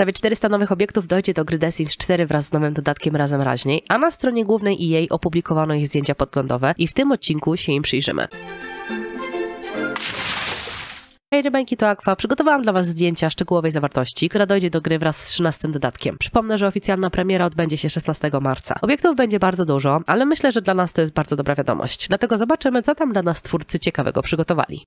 Prawie 400 nowych obiektów dojdzie do gry The Sims 4 wraz z nowym dodatkiem Razem Raźniej, a na stronie głównej jej opublikowano ich zdjęcia podglądowe i w tym odcinku się im przyjrzymy. Hej rybańki, to Aqua. Przygotowałam dla Was zdjęcia szczegółowej zawartości, która dojdzie do gry wraz z 13 dodatkiem. Przypomnę, że oficjalna premiera odbędzie się 16 marca. Obiektów będzie bardzo dużo, ale myślę, że dla nas to jest bardzo dobra wiadomość. Dlatego zobaczymy, co tam dla nas twórcy ciekawego przygotowali.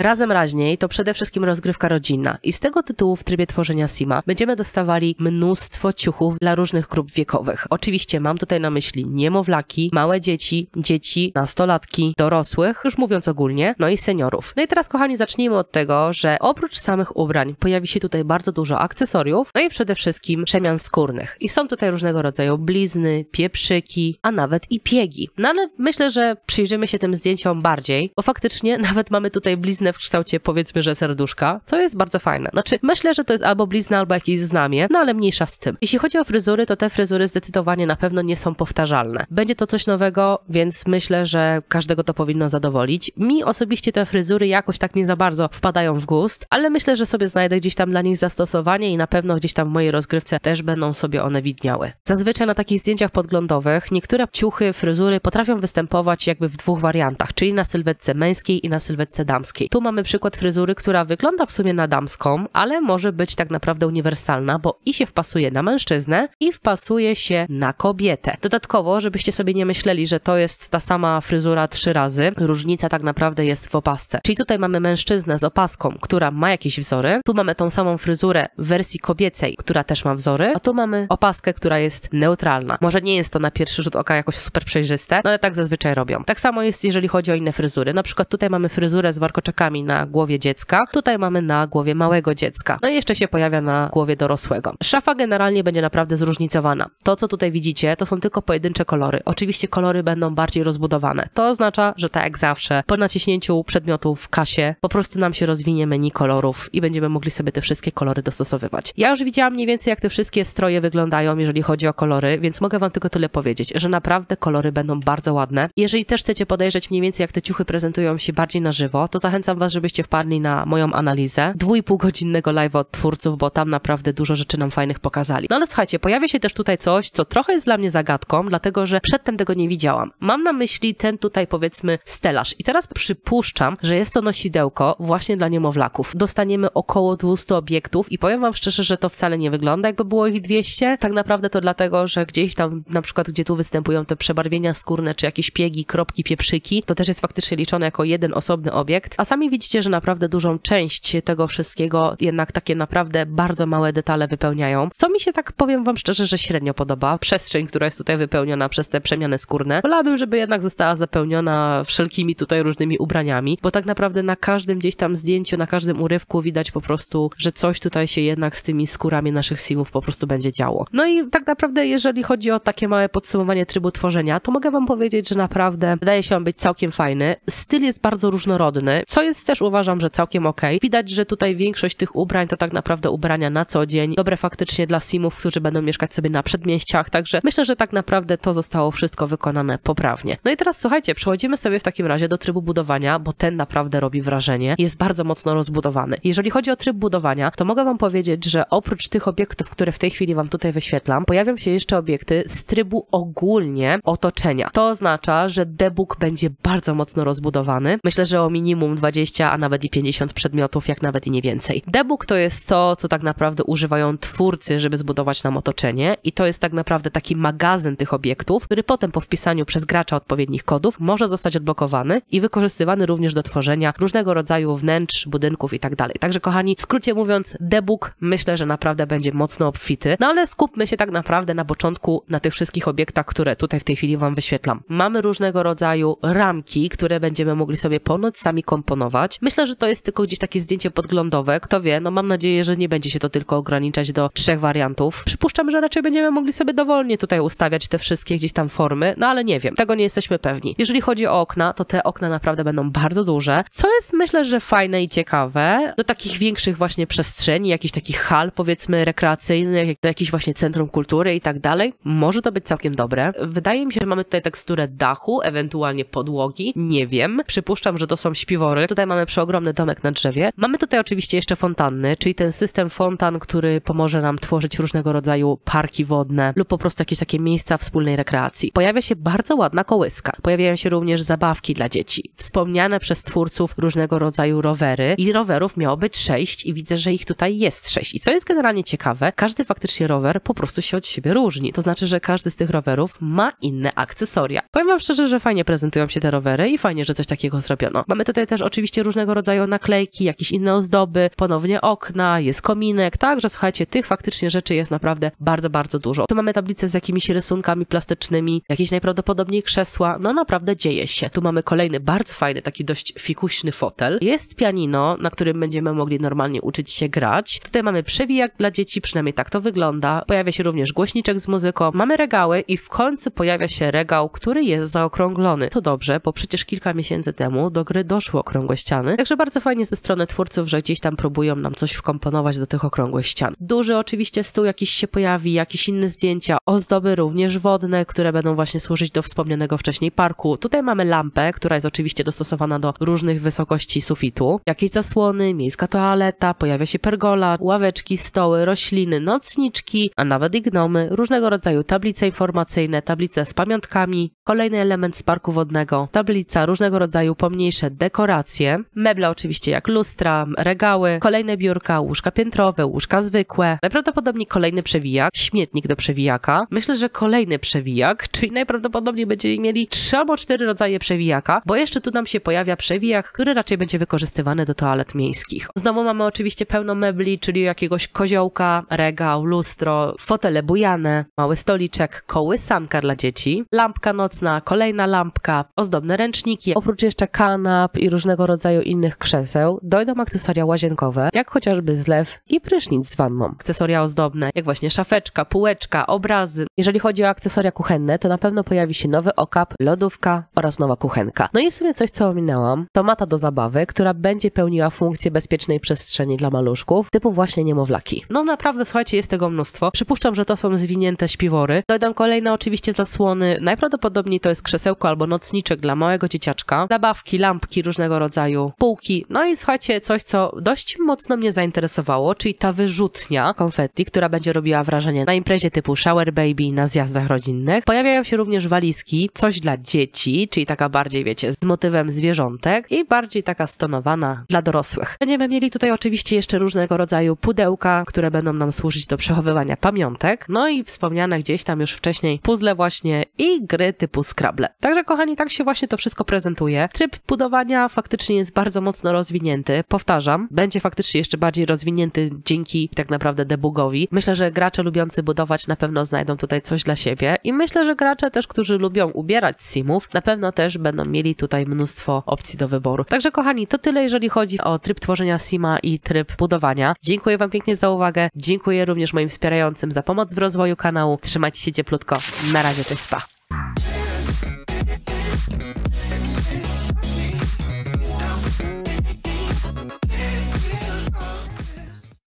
Razem raźniej to przede wszystkim rozgrywka rodzinna i z tego tytułu w trybie tworzenia Sima będziemy dostawali mnóstwo ciuchów dla różnych grup wiekowych. Oczywiście mam tutaj na myśli niemowlaki, małe dzieci, dzieci, nastolatki, dorosłych, już mówiąc ogólnie, no i seniorów. No i teraz kochani zacznijmy od tego, że oprócz samych ubrań pojawi się tutaj bardzo dużo akcesoriów, no i przede wszystkim przemian skórnych. I są tutaj różnego rodzaju blizny, pieprzyki, a nawet i piegi. No ale myślę, że przyjrzymy się tym zdjęciom bardziej, bo faktycznie nawet mamy tutaj bliznę w kształcie powiedzmy, że serduszka, co jest bardzo fajne. Znaczy, myślę, że to jest albo blizna, albo jakieś znamie, no ale mniejsza z tym. Jeśli chodzi o fryzury, to te fryzury zdecydowanie na pewno nie są powtarzalne. Będzie to coś nowego, więc myślę, że każdego to powinno zadowolić. Mi osobiście te fryzury jakoś tak nie za bardzo wpadają w gust, ale myślę, że sobie znajdę gdzieś tam dla nich zastosowanie i na pewno gdzieś tam w mojej rozgrywce też będą sobie one widniały. Zazwyczaj na takich zdjęciach podglądowych niektóre ciuchy, fryzury potrafią występować jakby w dwóch wariantach, czyli na sylwetce męskiej i na sylwetce damskiej. Tu tu mamy przykład fryzury, która wygląda w sumie na damską, ale może być tak naprawdę uniwersalna, bo i się wpasuje na mężczyznę, i wpasuje się na kobietę. Dodatkowo, żebyście sobie nie myśleli, że to jest ta sama fryzura trzy razy, różnica tak naprawdę jest w opasce. Czyli tutaj mamy mężczyznę z opaską, która ma jakieś wzory, tu mamy tą samą fryzurę w wersji kobiecej, która też ma wzory, a tu mamy opaskę, która jest neutralna. Może nie jest to na pierwszy rzut oka jakoś super przejrzyste, no ale tak zazwyczaj robią. Tak samo jest, jeżeli chodzi o inne fryzury. Na przykład tutaj mamy fryzurę z warkoczekami, na głowie dziecka. Tutaj mamy na głowie małego dziecka. No i jeszcze się pojawia na głowie dorosłego. Szafa generalnie będzie naprawdę zróżnicowana. To, co tutaj widzicie, to są tylko pojedyncze kolory. Oczywiście kolory będą bardziej rozbudowane. To oznacza, że tak jak zawsze, po naciśnięciu przedmiotu w kasie, po prostu nam się rozwinie menu kolorów i będziemy mogli sobie te wszystkie kolory dostosowywać. Ja już widziałam mniej więcej, jak te wszystkie stroje wyglądają, jeżeli chodzi o kolory, więc mogę wam tylko tyle powiedzieć, że naprawdę kolory będą bardzo ładne. Jeżeli też chcecie podejrzeć mniej więcej, jak te ciuchy prezentują się bardziej na żywo, to zachęcam Was, żebyście wpadli na moją analizę godzinnego live od twórców, bo tam naprawdę dużo rzeczy nam fajnych pokazali. No ale słuchajcie, pojawia się też tutaj coś, co trochę jest dla mnie zagadką, dlatego że przedtem tego nie widziałam. Mam na myśli ten tutaj powiedzmy stelaż i teraz przypuszczam, że jest to nosidełko właśnie dla niemowlaków. Dostaniemy około 200 obiektów i powiem Wam szczerze, że to wcale nie wygląda jakby było ich 200. Tak naprawdę to dlatego, że gdzieś tam na przykład, gdzie tu występują te przebarwienia skórne, czy jakieś piegi, kropki, pieprzyki, to też jest faktycznie liczone jako jeden osobny obiekt, a sam Sami widzicie, że naprawdę dużą część tego wszystkiego jednak takie naprawdę bardzo małe detale wypełniają. Co mi się tak, powiem wam szczerze, że średnio podoba. Przestrzeń, która jest tutaj wypełniona przez te przemiany skórne. Wolałabym, żeby jednak została zapełniona wszelkimi tutaj różnymi ubraniami, bo tak naprawdę na każdym gdzieś tam zdjęciu, na każdym urywku widać po prostu, że coś tutaj się jednak z tymi skórami naszych simów po prostu będzie działo. No i tak naprawdę, jeżeli chodzi o takie małe podsumowanie trybu tworzenia, to mogę wam powiedzieć, że naprawdę wydaje się on być całkiem fajny. Styl jest bardzo różnorodny, co jest też uważam, że całkiem okej. Okay. Widać, że tutaj większość tych ubrań to tak naprawdę ubrania na co dzień, dobre faktycznie dla simów, którzy będą mieszkać sobie na przedmieściach, także myślę, że tak naprawdę to zostało wszystko wykonane poprawnie. No i teraz słuchajcie, przechodzimy sobie w takim razie do trybu budowania, bo ten naprawdę robi wrażenie, jest bardzo mocno rozbudowany. Jeżeli chodzi o tryb budowania, to mogę Wam powiedzieć, że oprócz tych obiektów, które w tej chwili Wam tutaj wyświetlam, pojawią się jeszcze obiekty z trybu ogólnie otoczenia. To oznacza, że debug będzie bardzo mocno rozbudowany. Myślę, że o minimum 20 20, a nawet i 50 przedmiotów, jak nawet i nie więcej. Debug to jest to, co tak naprawdę używają twórcy, żeby zbudować nam otoczenie i to jest tak naprawdę taki magazyn tych obiektów, który potem po wpisaniu przez gracza odpowiednich kodów może zostać odblokowany i wykorzystywany również do tworzenia różnego rodzaju wnętrz, budynków itd. Tak Także kochani, w skrócie mówiąc, debug myślę, że naprawdę będzie mocno obfity, no ale skupmy się tak naprawdę na początku na tych wszystkich obiektach, które tutaj w tej chwili Wam wyświetlam. Mamy różnego rodzaju ramki, które będziemy mogli sobie ponoć sami komponować Myślę, że to jest tylko gdzieś takie zdjęcie podglądowe. Kto wie, no mam nadzieję, że nie będzie się to tylko ograniczać do trzech wariantów. Przypuszczam, że raczej będziemy mogli sobie dowolnie tutaj ustawiać te wszystkie gdzieś tam formy, no ale nie wiem, tego nie jesteśmy pewni. Jeżeli chodzi o okna, to te okna naprawdę będą bardzo duże, co jest myślę, że fajne i ciekawe, do takich większych właśnie przestrzeni, jakichś takich hal powiedzmy rekreacyjnych, do jakichś właśnie centrum kultury i tak dalej. Może to być całkiem dobre. Wydaje mi się, że mamy tutaj teksturę dachu, ewentualnie podłogi, nie wiem. Przypuszczam, że to są śpiwory, to Tutaj mamy przeogromny domek na drzewie. Mamy tutaj oczywiście jeszcze fontanny, czyli ten system fontan, który pomoże nam tworzyć różnego rodzaju parki wodne lub po prostu jakieś takie miejsca wspólnej rekreacji. Pojawia się bardzo ładna kołyska. Pojawiają się również zabawki dla dzieci. Wspomniane przez twórców różnego rodzaju rowery i rowerów miało być sześć i widzę, że ich tutaj jest sześć. I co jest generalnie ciekawe, każdy faktycznie rower po prostu się od siebie różni. To znaczy, że każdy z tych rowerów ma inne akcesoria. Powiem wam szczerze, że fajnie prezentują się te rowery i fajnie, że coś takiego zrobiono. Mamy tutaj też oczywiście oczywiście różnego rodzaju naklejki, jakieś inne ozdoby, ponownie okna, jest kominek, także słuchajcie, tych faktycznie rzeczy jest naprawdę bardzo, bardzo dużo. Tu mamy tablicę z jakimiś rysunkami plastycznymi, jakieś najprawdopodobniej krzesła, no naprawdę dzieje się. Tu mamy kolejny bardzo fajny, taki dość fikuśny fotel. Jest pianino, na którym będziemy mogli normalnie uczyć się grać. Tutaj mamy przewijak dla dzieci, przynajmniej tak to wygląda. Pojawia się również głośniczek z muzyką, mamy regały i w końcu pojawia się regał, który jest zaokrąglony. To dobrze, bo przecież kilka miesięcy temu do gry doszło okrągłe ściany. Także bardzo fajnie ze strony twórców, że gdzieś tam próbują nam coś wkomponować do tych okrągłych ścian. Duży oczywiście stół jakiś się pojawi, jakieś inne zdjęcia, ozdoby również wodne, które będą właśnie służyć do wspomnianego wcześniej parku. Tutaj mamy lampę, która jest oczywiście dostosowana do różnych wysokości sufitu. Jakieś zasłony, miejska toaleta, pojawia się pergola, ławeczki, stoły, rośliny, nocniczki, a nawet gnomy różnego rodzaju tablice informacyjne, tablice z pamiątkami, kolejny element z parku wodnego, tablica, różnego rodzaju pomniejsze dekoracje, Meble oczywiście jak lustra, regały, kolejne biurka, łóżka piętrowe, łóżka zwykłe. Najprawdopodobniej kolejny przewijak, śmietnik do przewijaka. Myślę, że kolejny przewijak, czyli najprawdopodobniej będziemy mieli trzy albo cztery rodzaje przewijaka, bo jeszcze tu nam się pojawia przewijak, który raczej będzie wykorzystywany do toalet miejskich. Znowu mamy oczywiście pełno mebli, czyli jakiegoś koziołka, regał, lustro, fotele bujane, mały stoliczek, kołysanka dla dzieci, lampka nocna, kolejna lampka, ozdobne ręczniki, oprócz jeszcze kanap i różnego rodzaju innych krzeseł, dojdą akcesoria łazienkowe, jak chociażby zlew i prysznic z wanną. Akcesoria ozdobne, jak właśnie szafeczka, półeczka, obrazy. Jeżeli chodzi o akcesoria kuchenne, to na pewno pojawi się nowy okap, lodówka oraz nowa kuchenka. No i w sumie coś, co ominęłam, to mata do zabawy, która będzie pełniła funkcję bezpiecznej przestrzeni dla maluszków, typu właśnie niemowlaki. No naprawdę, słuchajcie, jest tego mnóstwo. Przypuszczam, że to są zwinięte śpiwory. Dojdą kolejne oczywiście zasłony. Najprawdopodobniej to jest krzesełko albo nocniczek dla małego dzieciaczka. Zabawki, lampki różnego rodzaju rodzaju półki. No i słuchajcie, coś, co dość mocno mnie zainteresowało, czyli ta wyrzutnia konfetti, która będzie robiła wrażenie na imprezie typu shower baby, na zjazdach rodzinnych. Pojawiają się również walizki, coś dla dzieci, czyli taka bardziej, wiecie, z motywem zwierzątek i bardziej taka stonowana dla dorosłych. Będziemy mieli tutaj oczywiście jeszcze różnego rodzaju pudełka, które będą nam służyć do przechowywania pamiątek, no i wspomniane gdzieś tam już wcześniej puzzle właśnie i gry typu Scrabble. Także kochani, tak się właśnie to wszystko prezentuje. Tryb budowania faktycznie faktycznie jest bardzo mocno rozwinięty. Powtarzam, będzie faktycznie jeszcze bardziej rozwinięty dzięki tak naprawdę debugowi. Myślę, że gracze lubiący budować na pewno znajdą tutaj coś dla siebie i myślę, że gracze też, którzy lubią ubierać simów, na pewno też będą mieli tutaj mnóstwo opcji do wyboru. Także kochani, to tyle jeżeli chodzi o tryb tworzenia sima i tryb budowania. Dziękuję Wam pięknie za uwagę. Dziękuję również moim wspierającym za pomoc w rozwoju kanału. Trzymajcie się cieplutko. Na razie, cześć, spa.